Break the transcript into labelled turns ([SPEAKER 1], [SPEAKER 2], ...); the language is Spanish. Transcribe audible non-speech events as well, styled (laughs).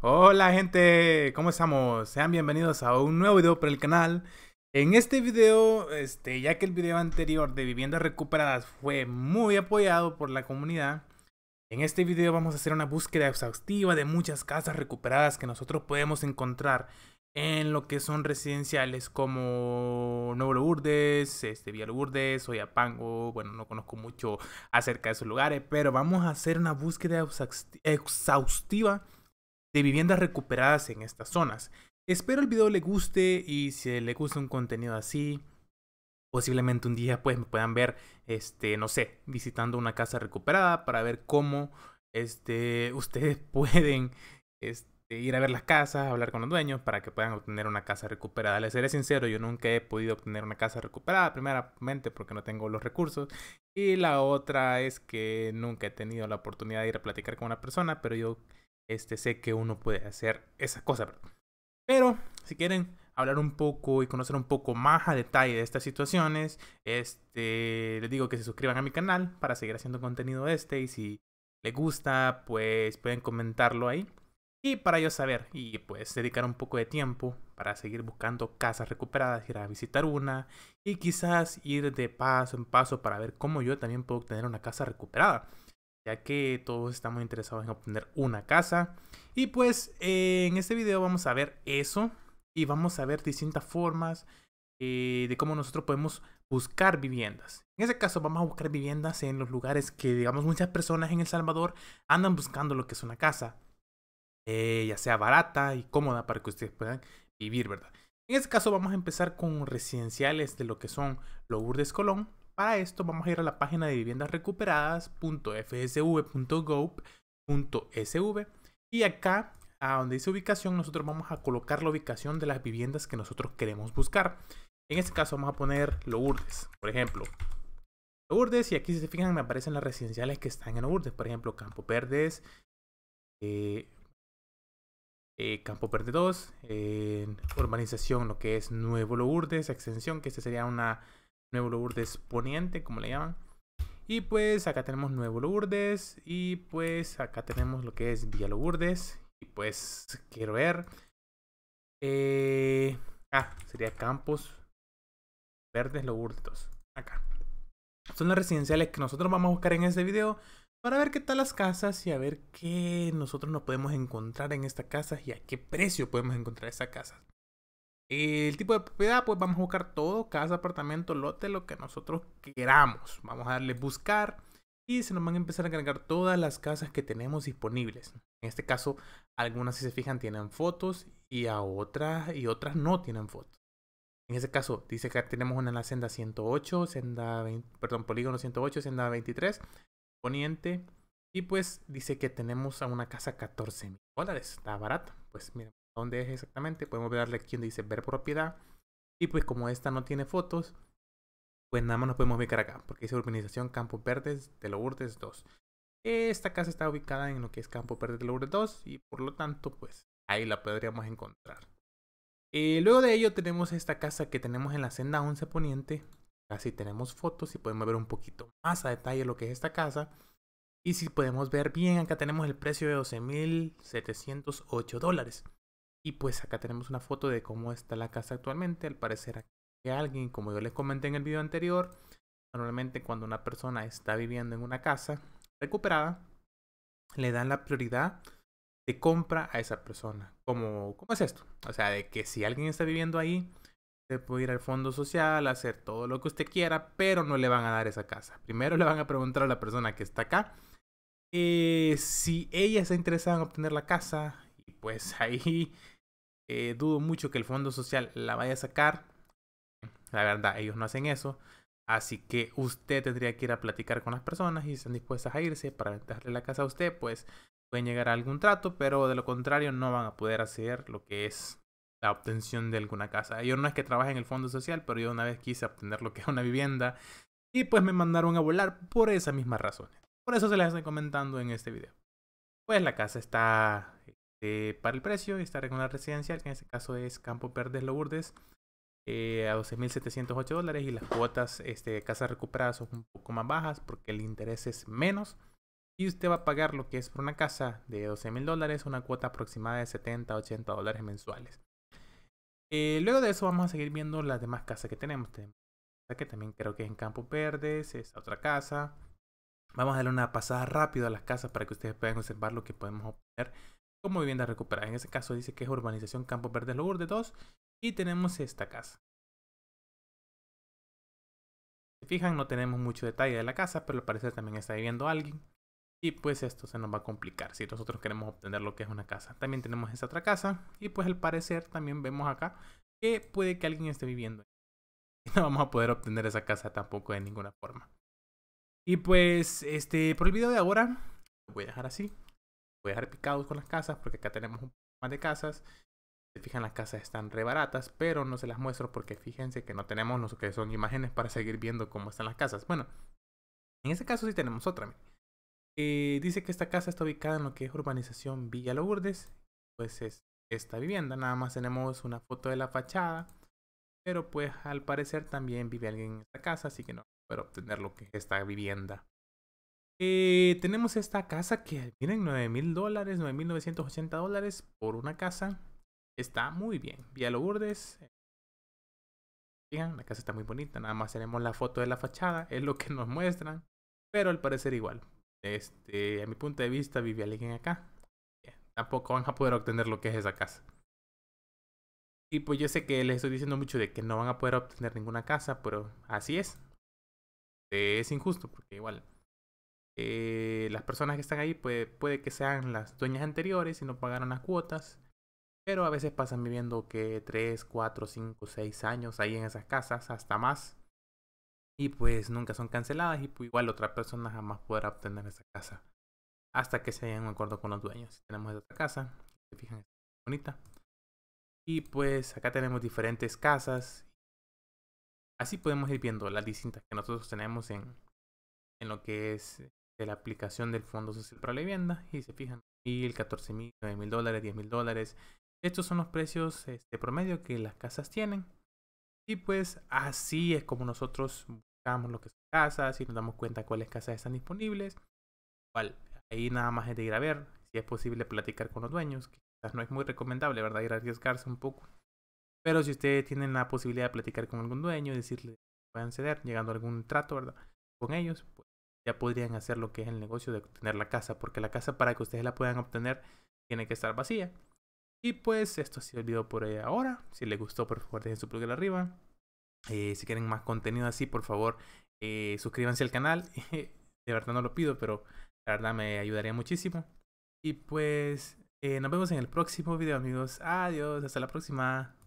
[SPEAKER 1] Hola gente, ¿cómo estamos? Sean bienvenidos a un nuevo video para el canal. En este video, este, ya que el video anterior de viviendas recuperadas fue muy apoyado por la comunidad, en este video vamos a hacer una búsqueda exhaustiva de muchas casas recuperadas que nosotros podemos encontrar en lo que son residenciales como Nuevo Lourdes, este, Lourdes, Oyapango, bueno, no conozco mucho acerca de esos lugares, pero vamos a hacer una búsqueda exhaustiva de viviendas recuperadas en estas zonas. Espero el video le guste y si le gusta un contenido así, posiblemente un día pues me puedan ver, este, no sé, visitando una casa recuperada para ver cómo este, (laughs) ustedes pueden este, ir a ver las casas, hablar con los dueños para que puedan obtener una casa recuperada. Les seré sincero, yo nunca he podido obtener una casa recuperada, primeramente porque no tengo los recursos y la otra es que nunca he tenido la oportunidad de ir a platicar con una persona, pero yo este, sé que uno puede hacer esa cosa. Pero si quieren hablar un poco y conocer un poco más a detalle de estas situaciones, este, les digo que se suscriban a mi canal para seguir haciendo contenido este y si les gusta, pues pueden comentarlo ahí. Y para yo saber y pues dedicar un poco de tiempo para seguir buscando casas recuperadas, ir a visitar una y quizás ir de paso en paso para ver cómo yo también puedo tener una casa recuperada ya que todos estamos interesados en obtener una casa. Y pues eh, en este video vamos a ver eso y vamos a ver distintas formas eh, de cómo nosotros podemos buscar viviendas. En ese caso vamos a buscar viviendas en los lugares que digamos muchas personas en El Salvador andan buscando lo que es una casa. Eh, ya sea barata y cómoda para que ustedes puedan vivir, ¿verdad? En este caso vamos a empezar con residenciales de lo que son Lourdes Colón, para esto vamos a ir a la página de viviendas recuperadas.fsv.gov.sv y acá a donde dice ubicación nosotros vamos a colocar la ubicación de las viviendas que nosotros queremos buscar. En este caso vamos a poner Lourdes, por ejemplo. Lourdes y aquí si se fijan me aparecen las residenciales que están en Lourdes, por ejemplo Campo Verdes, eh, eh, Campo Verde 2, urbanización lo que es Nuevo Lourdes, extensión que esta sería una Nuevo Lourdes Poniente, como le llaman. Y pues acá tenemos Nuevo Lourdes. Y pues acá tenemos lo que es Villa Lourdes. Y pues quiero ver. Eh, ah, sería Campos Verdes Lourdes. Acá. Son las residenciales que nosotros vamos a buscar en este video. Para ver qué tal las casas y a ver qué nosotros nos podemos encontrar en estas casas y a qué precio podemos encontrar estas casas. El tipo de propiedad, pues vamos a buscar todo, casa, apartamento, lote, lo que nosotros queramos. Vamos a darle buscar y se nos van a empezar a cargar todas las casas que tenemos disponibles. En este caso, algunas si se fijan tienen fotos y a otras y otras no tienen fotos. En este caso, dice que tenemos una en la senda 108, senda perdón, polígono 108, senda 23, poniente. Y pues dice que tenemos a una casa 14 mil dólares. Está barata. Pues miren, dónde es exactamente. Podemos verle aquí donde dice ver propiedad. Y pues como esta no tiene fotos, pues nada más nos podemos ubicar acá, porque dice urbanización Campos Verdes de Lourdes 2. Esta casa está ubicada en lo que es Campos Verdes de Lourdes 2 y por lo tanto pues ahí la podríamos encontrar. y eh, luego de ello tenemos esta casa que tenemos en la senda 11 poniente. Así tenemos fotos y podemos ver un poquito más a detalle lo que es esta casa. Y si podemos ver bien, acá tenemos el precio de 12.708 dólares. Y pues acá tenemos una foto de cómo está la casa actualmente. Al parecer que alguien, como yo les comenté en el video anterior, normalmente cuando una persona está viviendo en una casa recuperada, le dan la prioridad de compra a esa persona. ¿Cómo, cómo es esto? O sea, de que si alguien está viviendo ahí, usted puede ir al fondo social, hacer todo lo que usted quiera, pero no le van a dar esa casa. Primero le van a preguntar a la persona que está acá eh, si ella está interesada en obtener la casa. Y pues (laughs) ahí eh, dudo mucho que el Fondo Social la vaya a sacar. La verdad, ellos no hacen eso. Así que usted tendría que ir a platicar con las personas y si están dispuestas a irse para darle la casa a usted, pues pueden llegar a algún trato, pero de lo contrario no van a poder hacer lo que es la obtención de alguna casa. Yo no es que trabaje en el Fondo Social, pero yo una vez quise obtener lo que es una vivienda y pues me mandaron a volar por esa misma razones. Por eso se las estoy comentando en este video. Pues la casa está eh, eh, para el precio y estar en una residencial, que en este caso es Campo Verdes Lourdes, eh, a 12.708 dólares y las cuotas este, de casa recuperada son un poco más bajas porque el interés es menos. Y usted va a pagar lo que es por una casa de 12.000 dólares, una cuota aproximada de 70 80 dólares mensuales. Eh, luego de eso vamos a seguir viendo las demás casas que tenemos. que también creo que es en Campo Verdes, es otra casa. Vamos a darle una pasada rápida a las casas para que ustedes puedan observar lo que podemos obtener como vivienda recuperada. En ese caso dice que es urbanización Campos Verdes Logur de 2 y tenemos esta casa. Si fijan, no tenemos mucho detalle de la casa, pero al parecer también está viviendo alguien. Y pues esto se nos va a complicar si nosotros queremos obtener lo que es una casa. También tenemos esa otra casa y pues al parecer también vemos acá que puede que alguien esté viviendo. (laughs) Y no vamos a poder obtener esa casa tampoco de ninguna forma. Y pues este por el video de ahora lo voy a dejar así dejar picados con las casas, porque acá tenemos un poco más de casas. Se fijan, las casas están rebaratas pero no se las muestro porque fíjense que no tenemos sé que son imágenes para seguir viendo cómo están las casas. Bueno, en ese caso sí tenemos otra. Eh, dice que esta casa está ubicada en lo que es urbanización Villa Lourdes. Pues es esta vivienda. Nada más tenemos una foto de la fachada. Pero pues al parecer también vive alguien en esta casa, así que no puedo obtener lo que es esta vivienda. Eh, tenemos esta casa que, miren, 9 mil dólares, 9.980 dólares por una casa. Está muy bien. Vía Lourdes. la casa está muy bonita. Nada más tenemos la foto de la fachada. Es lo que nos muestran. Pero al parecer igual. Este, a mi punto de vista, vivía alguien acá. Tampoco van a poder obtener lo que es esa casa. Y pues yo sé que les estoy diciendo mucho de que no van a poder obtener ninguna casa, pero así es. es injusto porque igual eh, las personas que están ahí puede, puede que sean las dueñas anteriores y no pagaron las cuotas, pero a veces pasan viviendo que 3, 4, 5, 6 años ahí en esas casas, hasta más, y pues nunca son canceladas y pues igual otra persona jamás podrá obtener esa casa hasta que se hayan un acuerdo con los dueños. Tenemos otra casa, se fijan, bonita. Y pues acá tenemos diferentes casas. Así podemos ir viendo las distintas que nosotros tenemos en, en lo que es de la aplicación del Fondo Social para la Vivienda y se fijan mil, catorce mil, nueve mil dólares, diez mil dólares. Estos son los precios este, promedio que las casas tienen. Y pues así es como nosotros buscamos lo que son casas y nos damos cuenta cuáles casas están disponibles. cual ahí nada más es de ir a ver, si es posible platicar con los dueños, quizás no es muy recomendable, ¿verdad? Ir a arriesgarse un poco. Pero si ustedes tienen la posibilidad de platicar con algún dueño y decirle que puedan ceder, llegando a algún trato, ¿verdad? Con ellos, pues ya podrían hacer lo que es el negocio de obtener la casa, porque la casa para que ustedes la puedan obtener tiene que estar vacía. Y pues esto ha sido el video por eh, ahora. Si les gustó, por favor, dejen su pulgar arriba. Eh, si quieren más contenido así, por favor, eh, suscríbanse al canal. (laughs) De verdad no lo pido, pero la verdad me ayudaría muchísimo. Y pues nos vemos en el próximo video, amigos. Adiós, hasta la próxima.